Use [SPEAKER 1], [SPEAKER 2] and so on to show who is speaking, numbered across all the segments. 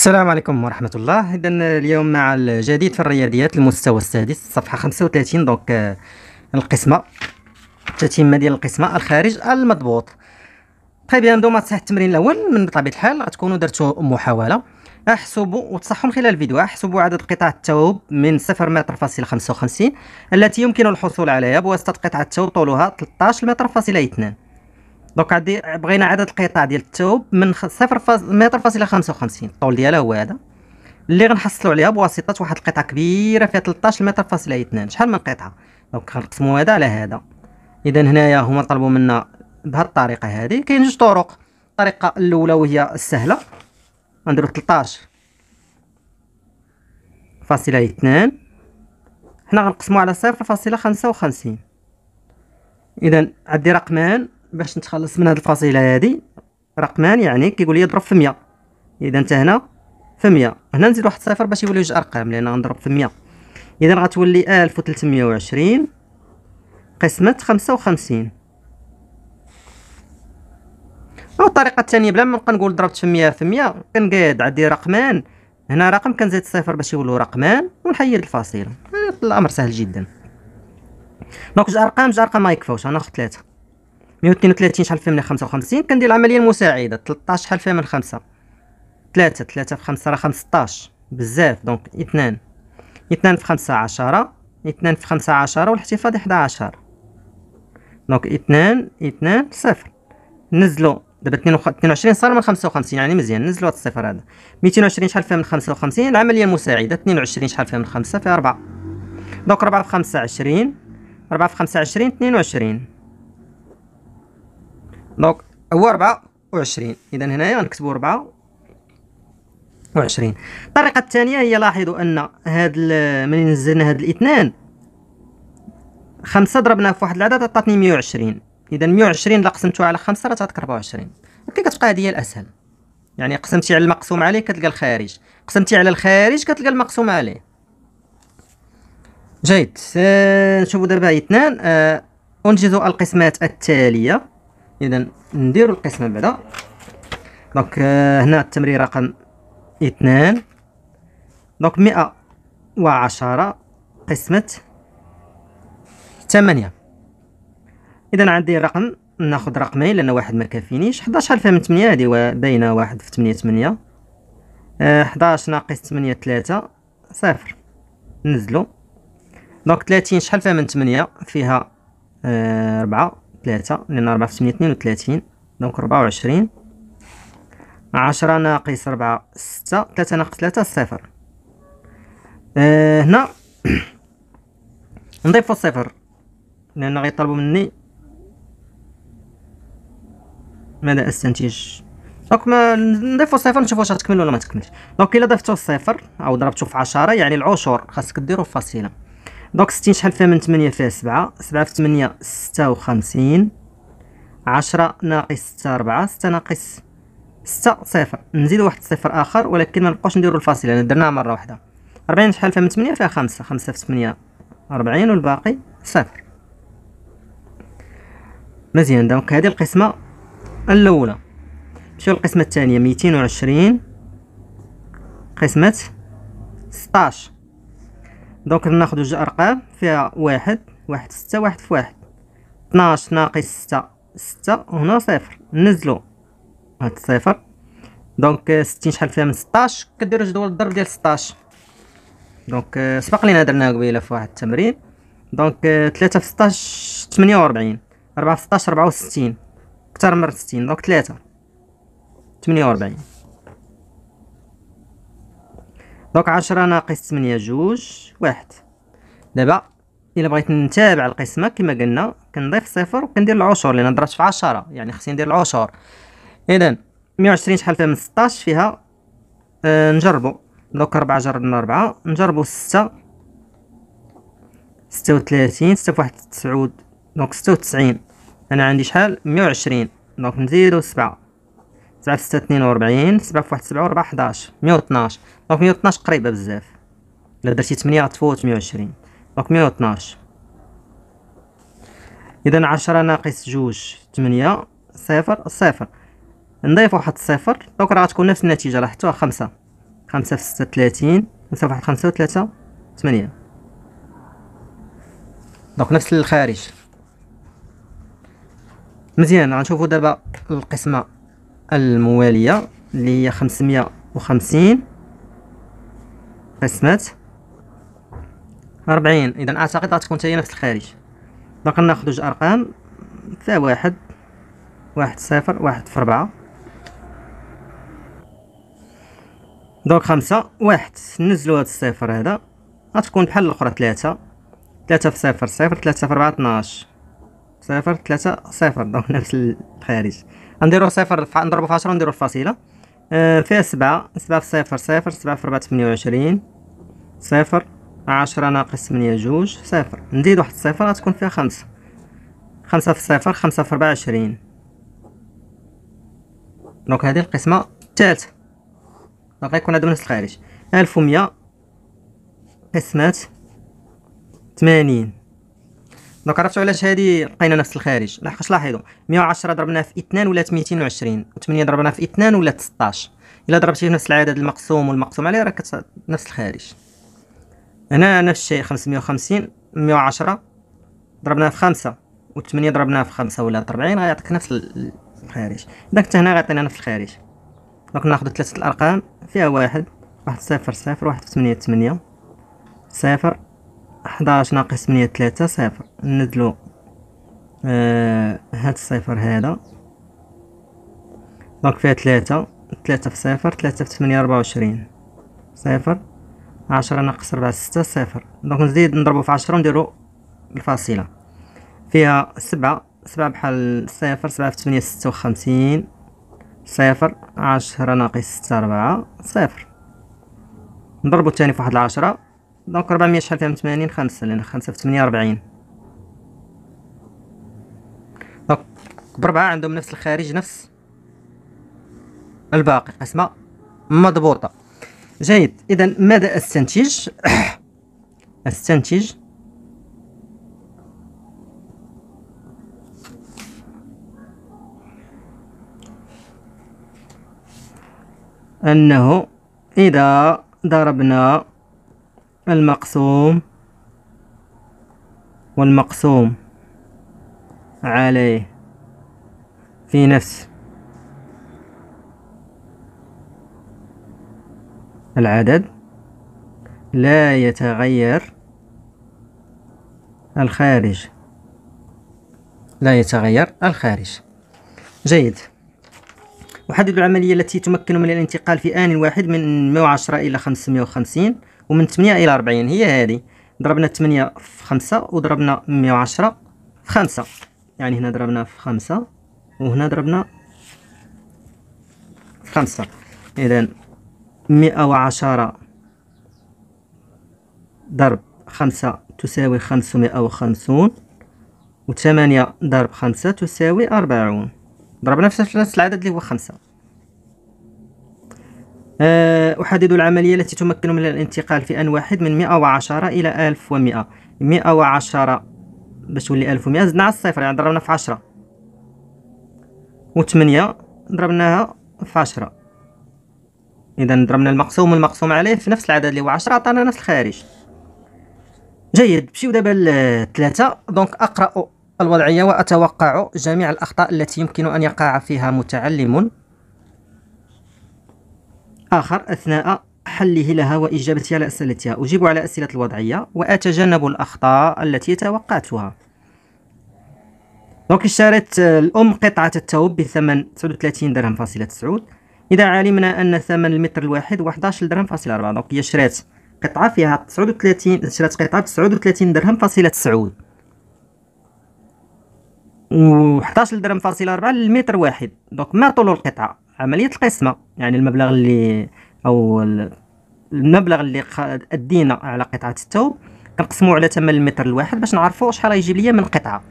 [SPEAKER 1] السلام عليكم ورحمة الله إذا اليوم مع الجديد في الرياضيات المستوى السادس صفحة 35 دونك آه، القسمة التتمة ديال القسمة الخارج المضبوط طيب ندوم تصحيح التمرين الأول من بطبيعة الحال غتكونو درتو محاولة احسبوا وتصحوا خلال الفيديو احسبوا عدد قطع التوب من صفر متر فاصل وخمسين التي يمكن الحصول عليها بواسطة قطعة التوب طولها 13 متر فاصل اثنان دونك غادي بغينا عدد القطع ديال الثوب من 0 متر فاصله 55 الطول ديالها هو هذا اللي غنحصلوا عليها بواسطه واحد القطعه كبيره فيها 13 متر فاصله 2 شحال من قطعه دونك غنقسموا هذا على هذا اذا هنايا هما طلبوا منا بهذه الطريقه هذه كاين جوج طرق الطريقه الاولى وهي السهله غنديروا 13 فاصله 2 حنا غنقسموا على فاصله وخمسين اذا عندي رقمان باش نتخلص من هاد الفصيله هادي رقمان يعني كيقول لي ضرب في ميه اذا انت هنا في ميه هنا نزيد واحد صفر باش يولي جوج ارقام لان غنضرب في ميه اذا غتولي ألف وتلتمية وعشرين قسمة خمسة وخمسين او الطريقه التانية بلا ما نبقى نقول ضربت في ميه في ميه كنقاد عندي رقمان هنا رقم كنزيد صفر باش يولو رقمان ونحيد الفاصله الامر سهل جدا دونك جوج ارقام جوج ارقام ميكفاوش أنا غناخد ثلاثه 132 شحال فيها من 55 كندير العمليه المساعده 13 شحال فيها من 5 3 3 في 5 راه 15 بزاف دونك 2 2 في 5 10 2 في 5 10 والاحتفاظ 11 دونك 2 2 0 نزلوا دابا 22 صار من 55 يعني مزيان نزلوا هذا الصفر هذا 220 شحال فيها من 55 العمليه المساعده 22 شحال فيها من 5 فيها 4 دونك 4 في 5 20 4 في 5 20 22 دونك هو ربعة وعشرين إذا هنايا غنكتبو ربعة وعشرين الطريقة الثانية هي لاحظوا أن هاد ملي نزلنا هاد الاثنان خمسة ضربنا في واحد العدد عطاتني مية وعشرين إذا مية وعشرين إلا على خمسة راه تعطيك ربعة وعشرين كتبقى هادي هي الأسهل يعني قسمتي على المقسوم عليه كتلقى الخارج قسمتي على الخارج كتلقى المقسوم عليه جيد آه نشوفو دابا اثنان آه أنجزوا القسمات التالية اذا نديرو القسمه بعدا دونك آه، هنا التمرير رقم اثنان دونك مئة وعشرة قسمة ثمانية اذا عندي رقم ناخذ رقمين لان واحد ما كافينيش 11 الف من 8 هذه باينه واحد في 8 8 11 ناقص 8 3 صفر نزلو دونك 30 شحال فيها من 8 فيها 4 آه، تلاتة لأن ربعة في تمنية اثنين وثلاثين دونك ربعة وعشرين عشرة ناقص ربعة ستة تلاتة ناقص تلاتة صفر أه هنا نضيفو صفر لأن غيطلبو مني ماذا أستنتج دونك ما نضيفو صفر نشوف واش غتكمل ولا ما تكملش دونك الا ضفتو صفر او ضربتو في عشرة يعني العشر خاصك ديرو فاصله دونك ستين شحال فيها من تمنية فيها سبعة سبعة في تمنية ستة وخمسين عشرة ناقص ستة ربعة ستة ناقص ستة صفر نزيد واحد صفر آخر ولكن منبقاوش نديرو الفاصلة لأن درناها مرة واحدة ربعين شحال فيها من تمنية فيها خمسة خمسة في تمنية ربعين والباقي صفر مزيان دونك هذه القسمة الأولى نمشيو للقسمة الثانية ميتين وعشرين قسمة ستاش دونك ناخدو جوج ارقام فيها واحد واحد ستة واحد في واحد طناش ناقص ستة ستة هنا صفر نزلو هاد الصفر دونك ستين شحال فيها من ستاش كديرو جدول الضرب ديال ستاش دونك سبق لينا درناها قبيله في واحد التمرين دونك تلاتة في ستاش تمنية وربعين ربعة في ستاش ربعة وستين كتر من ستين دونك تلاتة تمنية وربعين دونك عشرة ناقص تمنية جوج واحد دابا الا بغيت نتابع القسمه كما قلنا كنضيف صفر وكندير العشر لان ضربت في عشرة يعني خصني ندير العشر اذا مية وعشرين شحال فيها من سطاش فيها آه نجربو دونك ربعة جربنا ربعة نجربو ستة ستة وثلاثين ستة فواحد تسعود دونك ستة وتسعين انا عندي شحال مية وعشرين دونك نزيدو سبعة سبعة في ستة اثنين وربعين سبعة في واحد سبعة وربعة حداش مية وطناش دونك مية وطناش قريبة بزاف إلا درتي تمنية غتفوت مية وعشرين دونك مية وطناش إذا عشرة ناقص جوج تمنية صفر صفر نضيف واحد صفر دونك راه غتكون نفس النتيجة لاحظتوها خمسة خمسة في ستة تلاتين خمسة في واحد خمسة وتلاتة تمنية دونك نفس الخارج مزيان غنشوفو دابا القسمة الموالية اللي هي خمسمية وخمسين قسمة ربعين إذا أعتقد غتكون تاهي نفس الخارج دونك ناخذ جوج أرقام تا واحد واحد صفر واحد في ربعة دونك خمسة واحد نزلو هاد الصفر هدا غتكون بحال الأخرى تلاتة تلاتة في صفر صفر تلاتة في ربعة تناش صفر تلاتة صفر دونك نفس الخارج غنديرو صفر نضربو في عشرة ونديرو الفاصلة آه فيها سبعة سبعة في صفر صفر سبعة في ربعة تمنية وعشرين صفر عشرة ناقص تمنية جوج صفر نزيد واحد صفر غتكون فيها خمسة خمسة في صفر خمسة في ربعة عشرين دونك هذه القسمة الثالثة دونك يكون عندهم نفس الخارج ألف ومية قسمات ثمانين دونك عرفتوا علاش هذه لقينا نفس الخارج لاحقاش لاحظوا 110 ضربناه في 2 ولات 220 و8 ضربناه في 2 ولات 16 الا ضربتي نفس العدد المقسوم والمقسوم عليه راه نفس الخارج هنا نفس الشيء 550 110 ضربناه في 5 و8 ضربناه في 5 ولات 40 غيعطيك نفس الخارج دونك حتى هنا غيعطينا نفس الخارج دونك ناخذ ثلاثه الارقام فيها واحد واحد صفر صفر واحد في 8 8 صفر 11 ناقص 8 3 صفر ندلو آه هاد الصفر هذا دونك فيها 3 3 في صفر 3 في 8 24 صفر 10 ناقص 4 6 صفر دونك نزيد نضربو في 10 ونديرو الفاصله فيها 7 7 بحال صفر 7 في 8 56 صفر 10 ناقص 6 4 صفر نضربو تاني في واحد 10 دونك 400 شحال فيها من 80 خمسة لأن خمسة في 48 دونك بربعة عندهم نفس الخارج نفس الباقي قسمة مضبوطة جيد إذا ماذا أستنتج أستنتج أنه إذا ضربنا المقسوم والمقسوم عليه في نفس العدد لا يتغير الخارج لا يتغير الخارج جيد أحدد العملية التي تمكن من الانتقال في آن واحد من 110 إلى 550 ومن 8 الى 40 هي هذه ضربنا 8 في 5 وضربنا 110 في 5 يعني هنا ضربنا في 5 وهنا ضربنا في 5 اذا 110 ضرب 5 تساوي 550 و8 ضرب 5 تساوي 40 ضربنا في نفس العدد اللي هو 5 آه، أحدد العملية التي تمكن من الانتقال في أن واحد من 110 إلى 1100 110 باش تولي 1100 زدنا على الصفر يعني ضربنا في 10 و8 ضربناها في 10 إذا ضربنا المقسوم والمقسوم عليه في نفس العدد اللي هو 10 عطانا نفس الخارج جيد نمشيو دابا لثلاثة دونك أقرأ الوضعية وأتوقع جميع الأخطاء التي يمكن أن يقع فيها متعلم آخر أثناء حله لها وإجابتها على أسئلتها أجيب على أسئلة الوضعية وأتجنب الأخطاء التي توقعتها دونك اشترت آه، الأم قطعة التوب بثمن 39 درهم فاصلة تسعود إذا علمنا أن ثمن المتر الواحد 11 درهم فاصلة 4 دونك هي شرات قطعة فيها 39 شرات قطعة 39 درهم فاصلة تسعود و 11 درهم فاصلة 4 للمتر واحد دونك ما طول القطعة عمليه القسمه يعني المبلغ اللي او المبلغ اللي ادينا على قطعه الثوب كنقسموه على ثمن المتر الواحد باش نعرفوا شحال غيجي ليا من قطعه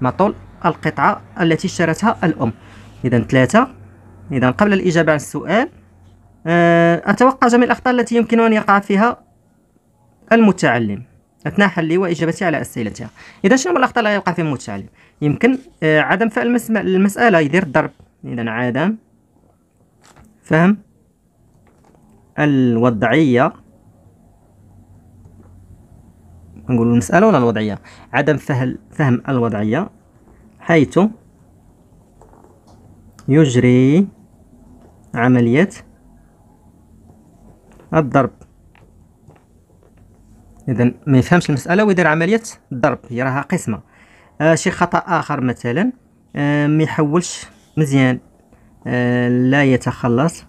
[SPEAKER 1] ما طول القطعه التي اشترتها الام اذا ثلاثة اذا قبل الاجابه عن السؤال آه، اتوقع جميع الاخطاء التي يمكن ان يقع فيها المتعلم اثناء حلي واجابتي على اسئلتها اذا شنو الاخطاء اللي يقع فيها المتعلم يمكن آه، عدم فعل المساله يدير الضرب اذا عدم فهم الوضعية نقول المسألة ولا الوضعية عدم فهم, فهم الوضعية حيث يجري عملية الضرب إذا ما يفهمش المسألة ويدير عملية الضرب هي راها قسمة آه شي خطأ آخر مثلا آه ما يحولش مزيان آه، لا يتخلص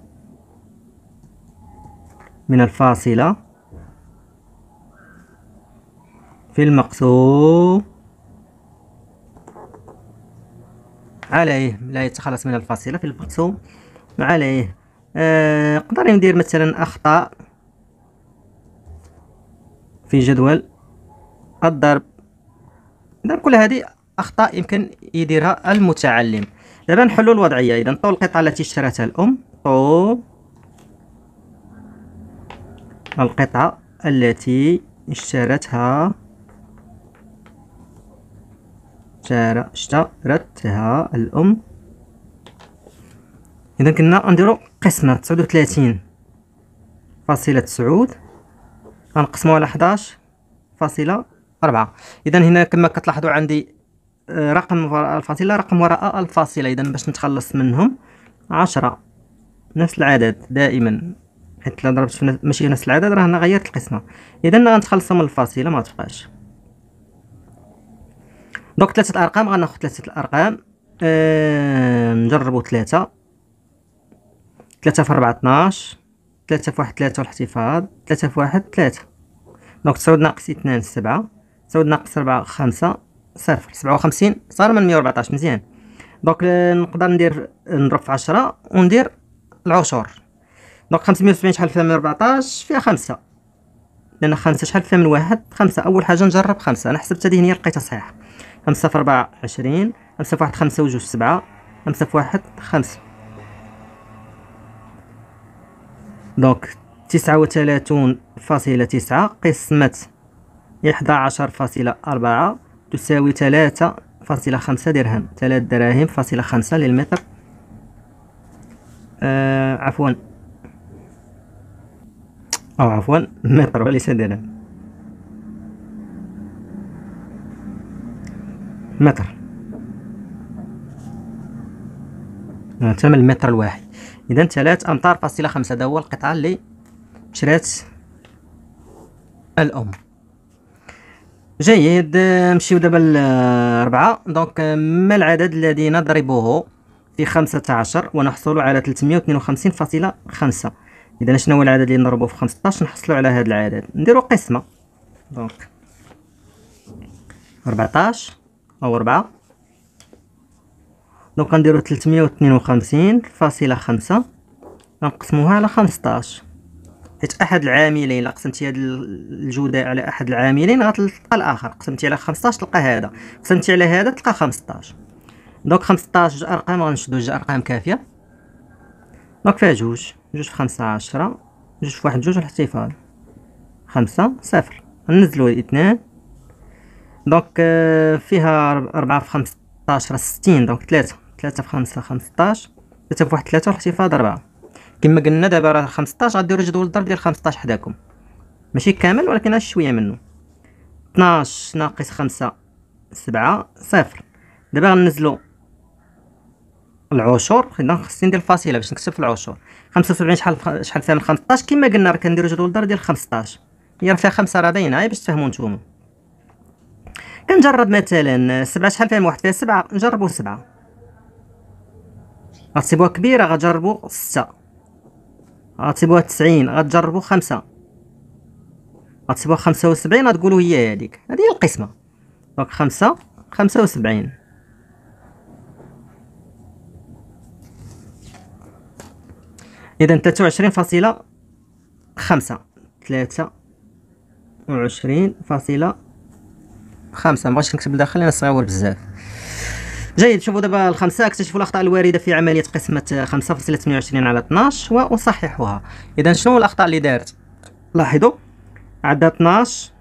[SPEAKER 1] من الفاصلة في المقسوم عليه لا يتخلص من الفاصلة في المقسوم عليه نقدر آه ندير مثلا أخطاء في جدول الضرب إذا كل هذه أخطاء يمكن يديرها المتعلم دابا نحلو الوضعيه اذا طول القطعه التي اشترتها الام طول القطعه التي اشترتها اشترتها الام اذا كنا نديرو قسمه 39 فاصله تسعود غنقسمو على 11 فاصله 4 اذا هنا كما كتلاحظوا عندي رقم وراء الفاصلة رقم وراء الفاصلة إذا باش نتخلص منهم عشرة نفس العدد دائما حيت إلا ضربت ماشي نفس العدد راه أنا غيرت القسمة إذا غنتخلص من الفاصلة ما تبقاش دوك ثلاثة الأرقام غناخد ثلاثة الأرقام نجربو ثلاثة ثلاثة في ربعة اتناش ثلاثة في واحد ثلاثة والاحتفاظ ثلاثة في واحد ثلاثة دوك تسعود ناقص اثنان سبعة تسعود ناقص ربعة خمسة صفر سبعة وخمسين صار من مية وربعطاش مزيان دونك آه، نقدر ندير آه، نضرب في عشرة وندير العشر دونك خمسمية وسبعين شحال فيها مية ربعتاش فيها خمسة لأن خمسة شحال فيها من واحد خمسة أول حاجة نجرب خمسة أنا حسبت هذه هي لقيتها صحيحة خمسة في ربعة عشرين خمسة في واحد خمسة وجوج سبعة خمسة في واحد خمسة دونك تسعة وثلاثون فاصلة تسعة قسمة إحدى عشر فاصلة أربعة تساوي ثلاثة فاصلة خمسة درهم ثلاث دراهم فاصلة خمسة للمتر آه عفوا أو عفوا متر وليس درهم متر ثمن المتر الواحد إذا ثلاث أمتار فاصلة خمسة هذا هو القطعة اللي شرات الأم جيد نمشيو دابا لربعة دونك ما العدد الذي نضربه في خمسة عشر ونحصل على 352.5 وخمسين فاصلة خمسة إذا شنو هو العدد اللي نضربه في 15 نحصلو على هاد العدد نديرو قسمة دونك 14 أو ربعة دونك نديروا 352.5 نقسموها وخمسين فاصلة خمسة على 15 حيت احد العاملين الا قسمتي هاد الجوده على احد العاملين غتلقى الاخر قسمتي على 15 تلقى هذا قسمتي على هذا تلقى 15 دونك 15 جوج ارقام غنشدو جوج ارقام كافيه دونك فيها جوج جوج في 5 10 جوج في واحد جوج الاحتفال خمسة صفر غنزلو الاثنين دونك آه، فيها ربعة في خمسطاش راه ستين دونك 3 3 في خمسة خمسطاش 3 في واحد 3 والاحتفاظ ربعة كما قلنا دابا راه 15 غديروا جدول الضرب ديال 15 حداكم ماشي كامل ولكن غير شويه منه 12 ناقص 5 7 0 دابا غنزلو العشر حنا خصني ندير الفاصله باش نكتب في العشر 75 شحال شحال ثمن 15 كما قلنا راه كنديروا جدول الضرب ديال 15 هي راه فيها 5 راه باينه غير باش تفهموا نتوما كنجرب مثلا 7 شحال فيها 1 فيها 7 نجربوا 7 غتصيبوها كبيره غتجربوا 6 غتسيبوها تسعين غتجربو خمسة غتسيبوها خمسة وسبعين غتقولو هي هاديك هادي هي القسمة دونك خمسة خمسة وسبعين إذا تلاتة وعشرين فاصلة خمسة تلاتة وعشرين فاصلة خمسة مبغيتش نكتب داخل أنا صغيور بزاف جيد شوفوا دابا الخمسه اكتشفوا الاخطاء الوارده في عمليه قسمه وعشرين على 12 واصححها اذا شنو الاخطاء اللي دارت لاحظوا عندها 12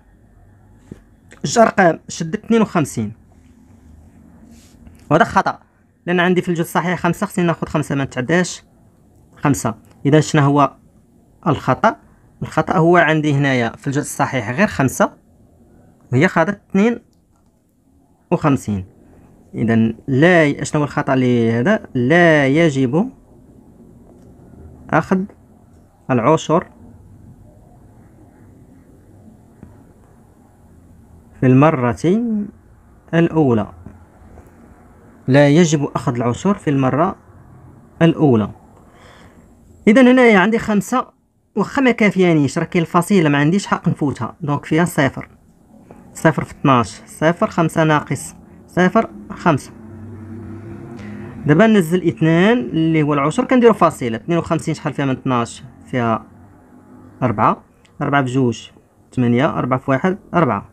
[SPEAKER 1] جوج ارقام شدت 52 وهذا خطا لان عندي في الجزء الصحيح خمسة خصني ناخد خمسة ما نتعداش خمسة اذا شنو هو الخطا الخطا هو عندي هنايا في الجزء الصحيح غير خمسة وهي اثنين 52 اذا لا شنو هو الخطا اللي هذا لا يجب اخذ العشر في المرة الأولى لا يجب أخذ العشر في المرة الأولى إذا هنايا يعني عندي خمسة وخا ما كافيانيش راه كاين الفصيلة ما عنديش حق نفوتها دونك فيها صفر صفر في 12 صفر خمسة ناقص صفر خمسة دابا نزل اثنان اللي هو العشر كنديرو فاصلة اثنين وخمسين شحال فيها من اثناش فيها أربعة أربعة بجوج ثمانية أربعة في واحد أربعة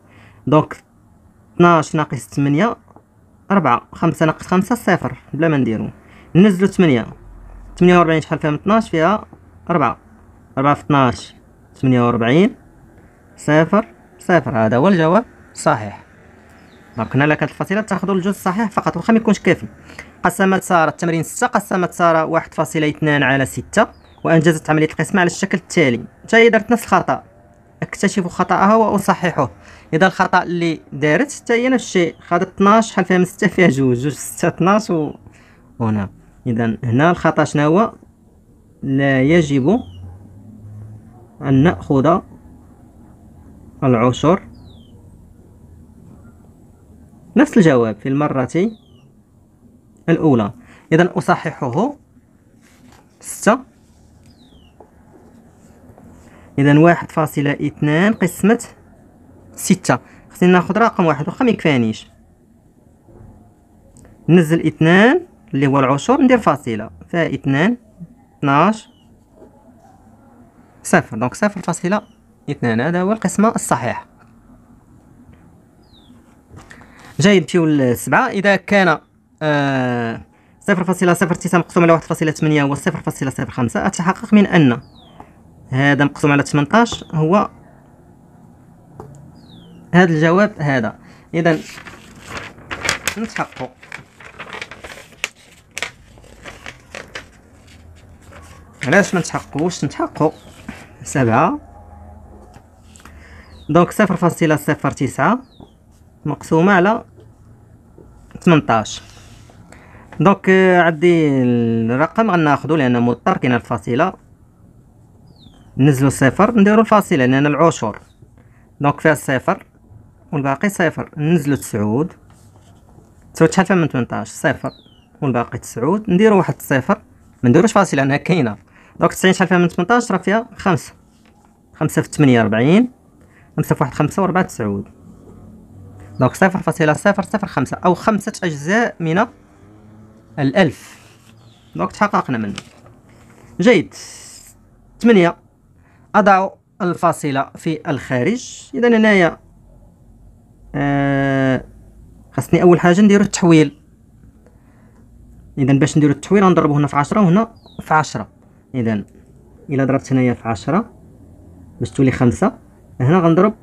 [SPEAKER 1] دونك اثناش ناقص ثمانية أربعة خمسة ناقص خمسة صفر بلا ما نديرو ننزلو ثمانية ثمانية وأربعين شحال فيها من اثناش فيها أربعة أربعة في اثناش ثمانية وأربعين صفر صفر هذا هو الجواب صحيح دونك هنا كانت الفصيله تاخذوا الجزء الصحيح فقط واخا ما يكونش كافي قسمت ساره التمرين 6 قسمت ساره 1.2 على 6 وانجزت عمليه القسمه على الشكل التالي حتى هي دارت نفس الخطا اكتشف خطاها واصححه اذا الخطا اللي دارت حتى هي نفس الشيء خدت 12 شحال فيها من 6 فيها جوج جوج 6 12 و... هنا اذا هنا الخطا شنو هو لا يجب ان ناخذ العشر نفس الجواب في المرة الأولى إذا أصححه ستة إذا واحد فاصلة اثنان قسمة ستة خصني ناخد رقم واحد وخا ميكفانيش نزل اثنان اللي هو العشر ندير فاصلة فا اثنان اثناش صفر دونك صفر فاصلة اثنان هذا هو القسمة الصحيحة جاي نمشيو للسبعة إذا كان آه صفر تسعة مقسوم على 1.8 هو 0.05 أتحقق من أن هذا مقسوم على 18 هو هذا الجواب هذا إذا نتحقق علاش ما نتحققوش نتحققوا سبعة دونك صفر فاصلة صفر تسعة مقسومة على 18 دونك عندي الرقم غناخذو لان مضطر كاينه الفاصله نزلو صفر نديرو الفاصله لان العشر دونك فيها صفر والباقي صفر نزلو تسعود تسعود شحال فيها من 18 صفر والباقي تسعود نديرو واحد صفر ما نديروش فاصله لانها كاينه دونك 90 شحال فيها من 18 راه فيها خمسة خمسة في تمنية ربعين خمسة في واحد خمسة وربعة تسعود دونك صفر فاصلة صفر صفر خمسة أو خمسة أجزاء من الألف دونك تحققنا منه جيد ثمانية أضع الفاصلة في الخارج إذا هنايا آه خاصني أول حاجة نديرو التحويل إذا باش نديرو التحويل غنضربو هنا في عشرة وهنا في عشرة إذا إلا ضربت هنايا في عشرة باش تولي خمسة هنا غنضرب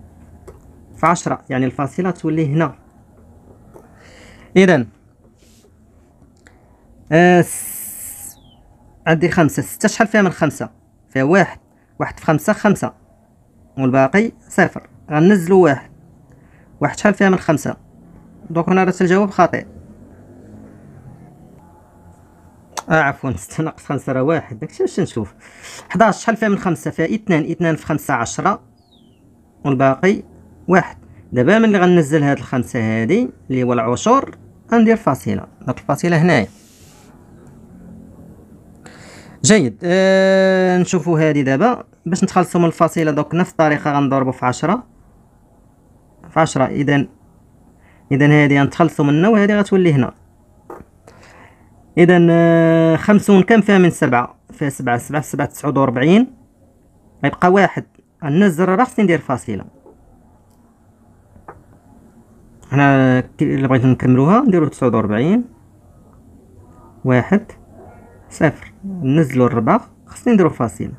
[SPEAKER 1] في عشرة يعني الفاصلة تولي هنا إذا آه عندي خمسة ستة شحال فيها من خمسة فيها واحد واحد في خمسة خمسة والباقي صفر غنزلو واحد واحد شحال فيها من خمسة دوك هنا راه الجواب خاطئ اه عفوا ستة ناقص خمسة راه واحد داكشي باش نشوف حداش شحال فيها من خمسة فيها اثنان اثنان في خمسة عشرة والباقي واحد دابا ملي غنزل هاد الخمسة هادي اللي هو العشر غندير فاصلة هاد الفاصلة هنايا جيد آه نشوفو هادي دابا باش نتخلصو من الفاصلة دوك نفس الطريقة غنضربو في عشرة في عشرة إذا إذا هادي غنتخلصو منها وهادي غتولي هنا إذا آه، خمسون كم فيها من سبعة فيها سبعة سبعة سبعة تسعود وربعين غيبقى واحد غنزل راه خصني ندير فاصلة حنا الا بغيتو نكملوها نديرو تسعود وربعين واحد صفر نزلو الربع خصني نديرو فاصلة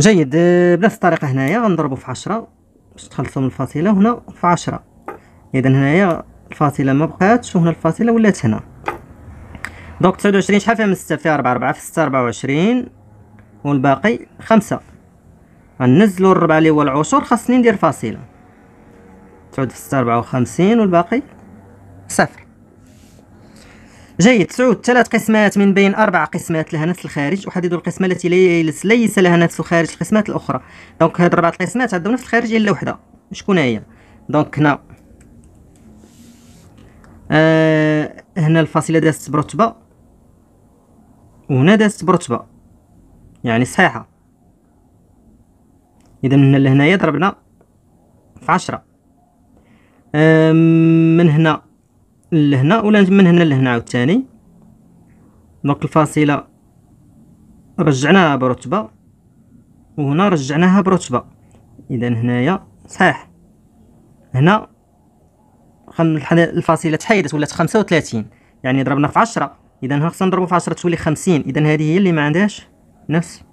[SPEAKER 1] جيد بنفس الطريقة هنايا غنضربو في عشرة باش تخلصو من الفاصلة هنا في عشرة اذا هنايا الفاصلة مبقاتش وهنا الفاصلة ولات هنا دونك تسعود وعشرين شحال فيها من ستة فيها ربعة ربعة في ستة ربعة وعشرين والباقي خمسة غنزلو الربعة اللي هو العشر خاصني ندير فاصله تعود في ستة ربعة وخمسين والباقي صفر جيد تعود ثلاث قسمات من بين أربع قسمات لها نفس الخارج أحدد القسمة التي ليس, ليس لها نفس خارج القسمات الأخرى دونك هاد اربع القسمات عندهم نفس الخارج إلا وحدة شكون هي دونك هنا آه هنا الفاصلة دازت برتبة وهنا دازت برتبة يعني صحيحة اذا من هنا لهنايا ضربنا في عشرة من هنا لهنا ولا من هنا لهنا عاوتاني دونك الفاصله رجعناها برتبه وهنا رجعناها برتبه اذا هنايا صحيح هنا الفاصله تحيدت ولات خمسة وثلاثين يعني ضربنا في عشرة اذا هنا خصنا نضربو في عشرة تولي خمسين اذا هذه هي اللي ما عندهاش نفس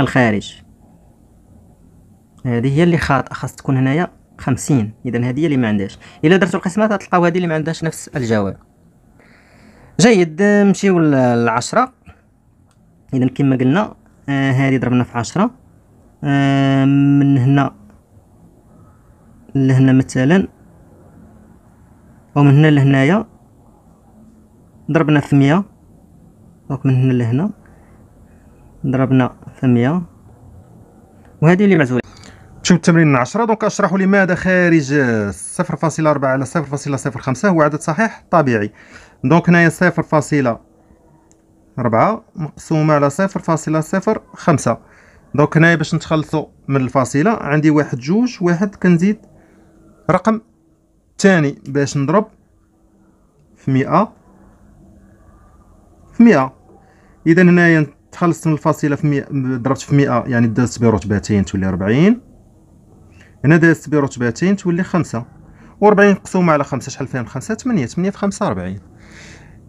[SPEAKER 1] الخارج هذه هي اللي خاطئه خاص تكون هنايا خمسين اذا هذه اللي ما عندهاش الا درتو القسمات تلقاو هذه اللي ما عندهاش نفس الجواب جيد نمشيو للعشرة اذا كما قلنا آه هذه ضربنا في عشرة آه من هنا لهنا مثلا ومن هنا لهنايا ضربنا في مية دونك من هنا لهنا
[SPEAKER 2] ضربنا 800 وهذه اللي معزوله نمشيو التمرين 10 دونك اشرح لماذا خارج 0.4 على 0.05 هو عدد صحيح طبيعي دونك هنايا 0.4 مقسومه على 0.05 دونك هنايا باش نتخلصوا من الفاصله عندي واحد جوج واحد كنزيد رقم ثاني باش نضرب في 100 في 100 اذا هنايا تخلصت من الفاصله في 100 ضربت في 100 يعني دازت برتبتين تولي 40 هنا دازت برتبتين تولي 5 و40 مقسومه على 5 شحال فيها 5 8 8 في 5 40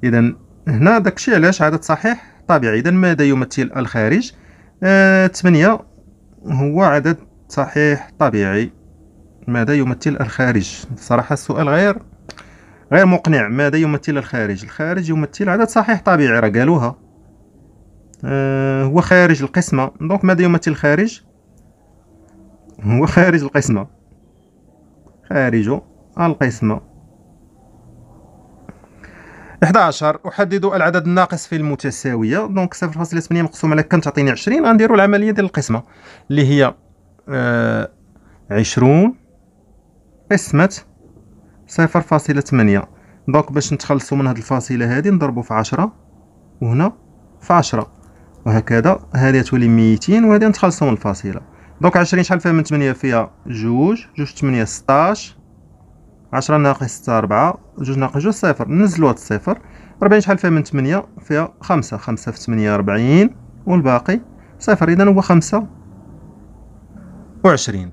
[SPEAKER 2] اذا هنا داكشي علاش عدد صحيح طبيعي اذا ماذا يمثل الخارج آه 8 هو عدد صحيح طبيعي ماذا يمثل الخارج صراحه السؤال غير غير مقنع ماذا يمثل الخارج الخارج يمثل عدد صحيح طبيعي راه قالوها آه، هو خارج القسمة دونك ماذا يمثل الخارج هو خارج القسمة خارج القسمة 11 احدد العدد الناقص في المتساويه دونك 0.8 مقسوم على كم تعطيني 20 غنديروا العمليه ديال القسمه اللي هي آه 20 قسمه 0.8 دونك باش نتخلصوا من هذه الفاصله هذه نضربوا في 10 وهنا في 10 وهكذا هذه تولي 200 وهذه نتخلصوا من الفاصله دونك 20 شحال فيها من 8 فيها جوج جوج 8 16 10 ناقص 6 4 جوج ناقص جوج صفر نزلوا هاد الصفر 40 شحال فيها من 8 فيها 5 5 في 8 40 والباقي صفر اذا هو 5 وعشرين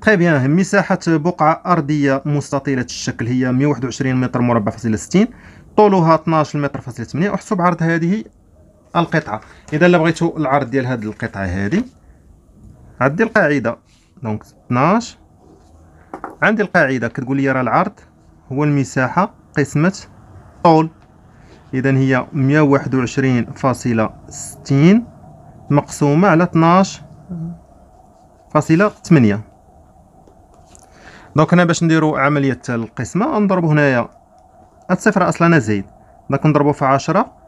[SPEAKER 2] تخي طيب بيان مساحة بقعة أرضية مستطيلة الشكل هي 121 متر مربع فاصلة 60 طولها 12 متر فاصلة 8 احسب عرض هذه القطعه اذا الا بغيتو العرض ديال هاد القطعه هادي عندي القاعده دونك 12 عندي القاعده كتقول لي راه العرض هو المساحه قسمه طول اذا هي 121.60 مقسومه على 12 فاصله 8 دونك هنا باش نديرو عمليه القسمه نضرب هنايا الصفر اصلا زايد دونك نضربو في 10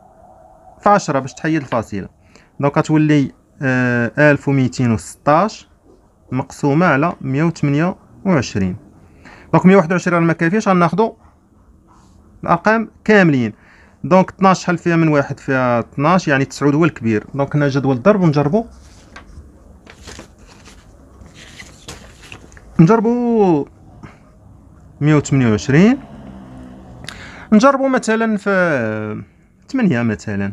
[SPEAKER 2] 10 باش تحيد الفاصله دونك غتولي آه، ألف وميتين وستاش مقسومه على مية وتمنية وعشرين دونك مية واحد وعشرين ما كافيش غناخدو الارقام كاملين دونك 12 شحال فيها من واحد فيها 12 يعني 9 هو الكبير دونك هنا جدول الضرب ونجربو نجربو 128 نجربو مثلا في 8 مثلا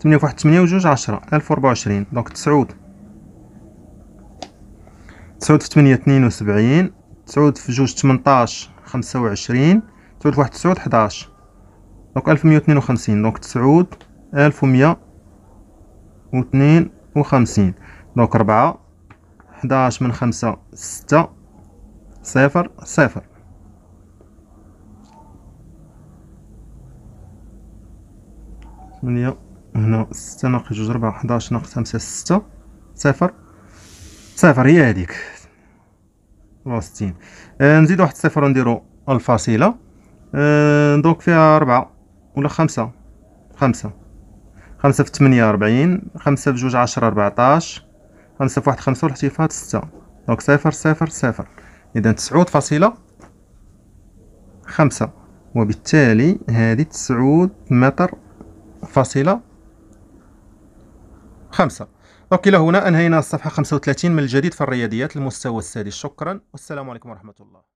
[SPEAKER 2] تمنية فواحد تمنية وجوج عشرة ألف وربعة وعشرين دونك تسعود تسعود في تمنية اثنين وسبعين تسعود في جوج تمنطاش خمسة وعشرين تسعود في واحد تسعود حداش دونك ألف مية و وخمسين دونك تسعود ألف ومية واثنين وخمسين دونك ربعة حداش من خمسة ستة صفر صفر ثمانية هنا ستة ناقص جوج ربعة حداش ناقص خمسة ستة صفر صفر هي هاديك ربعة وستين آه، نزيد واحد صفر ونديرو الفاصلة آه، دونك فيها ربعة ولا خمسة خمسة خمسة في تمنية ربعين خمسة في جوج عشرة ربعتاش خمسة في واحد خمسة ولحتي فيها ستة دونك صفر صفر صفر إذا تسعود فاصلة خمسة وبالتالي هذه تسعود متر فاصلة خمسة أوكي إلى هنا أنهينا الصفحة 35 من الجديد في الرياضيات المستوى السادس شكرا والسلام عليكم ورحمة الله